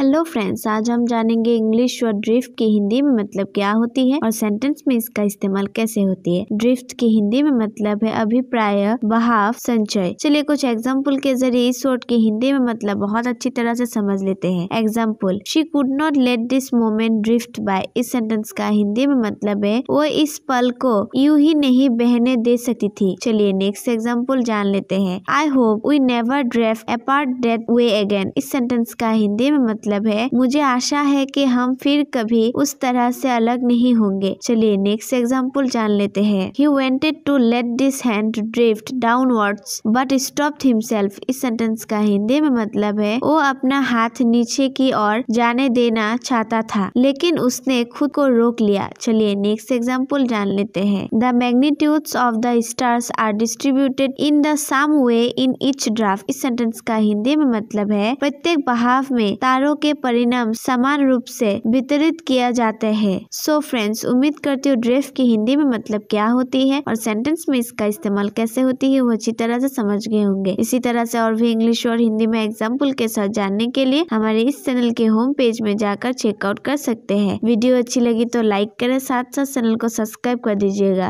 hello friends आज हम जानेंगे इंग्लिश और ड्रिफ्ट की हिंदी में मतलब क्या होती है और सेंटेंस में इसका इस्तेमाल कैसे होती है ड्रिफ्ट की हिंदी में मतलब है अभिप्राय बहाव संचय चलिए कुछ एग्जाम्पल के जरिए इस वर्ड की हिंदी में मतलब बहुत अच्छी तरह से समझ लेते हैं example she could not let this moment drift by इस सेंटेंस का हिंदी में मतलब है वो इस पल को यू ही नहीं बहने दे सकती थी चलिए नेक्स्ट एग्जाम्पल जान लेते हैं I hope we never drift apart that way again इस सेंटेंस का हिंदी में मतलब मतलब है मुझे आशा है कि हम फिर कभी उस तरह से अलग नहीं होंगे चलिए नेक्स्ट एग्जाम्पल जान लेते हैं he wanted to let this hand drift downwards but stop himself इस सेंटेंस का हिंदी में मतलब है वो अपना हाथ नीचे की ओर जाने देना चाहता था लेकिन उसने खुद को रोक लिया चलिए नेक्स्ट एग्जाम्पल जान लेते हैं the magnitudes of the stars are distributed in the same way in each draft इस सेंटेंस का हिंदी में मतलब है प्रत्येक बहाव में तारों के परिणाम समान रूप से वितरित किया जाता है सो फ्रेंड्स उम्मीद करती हूँ ड्रेफ की हिंदी में मतलब क्या होती है और सेंटेंस में इसका इस्तेमाल कैसे होती है वो अच्छी तरह से समझ गए होंगे इसी तरह से और भी इंग्लिश और हिंदी में एग्जाम्पल के साथ जानने के लिए हमारे इस चैनल के होम पेज में जाकर चेकआउट कर सकते हैं वीडियो अच्छी लगी तो लाइक करें साथ साथ चैनल को सब्सक्राइब कर दीजिएगा